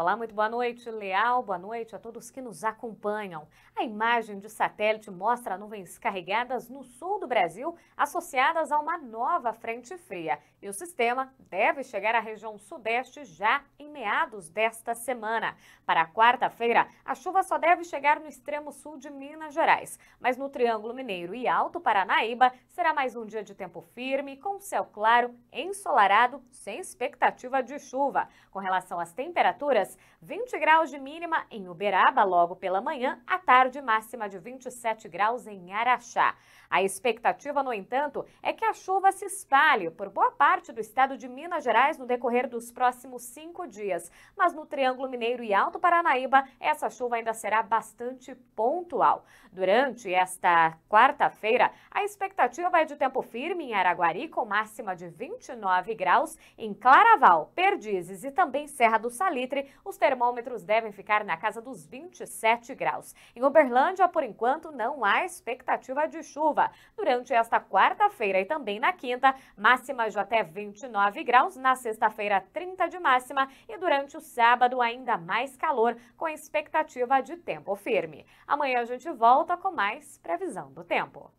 Olá, muito boa noite, Leal. Boa noite a todos que nos acompanham. A imagem de satélite mostra nuvens carregadas no sul do Brasil, associadas a uma nova frente fria. E o sistema deve chegar à região sudeste já em meados desta semana. Para quarta-feira, a chuva só deve chegar no extremo sul de Minas Gerais. Mas no Triângulo Mineiro e Alto Paranaíba, será mais um dia de tempo firme, com céu claro, ensolarado, sem expectativa de chuva. Com relação às temperaturas, dias, 20 graus de mínima em Uberaba logo pela manhã, a tarde, máxima de 27 graus em Araxá. A expectativa, no entanto, é que a chuva se espalhe por boa parte do estado de Minas Gerais no decorrer dos próximos cinco dias. Mas no Triângulo Mineiro e Alto Paranaíba, essa chuva ainda será bastante pontual. Durante esta quarta-feira, a expectativa é de tempo firme em Araguari, com máxima de 29 graus. Em Claraval, Perdizes e também Serra do Salitre, os termômetros devem ficar na casa dos 27 graus. Em Uberlândia, por enquanto, não há expectativa de chuva. Durante esta quarta-feira e também na quinta, máximas de até 29 graus, na sexta-feira 30 de máxima e durante o sábado ainda mais calor, com expectativa de tempo firme. Amanhã a gente volta com mais previsão do tempo.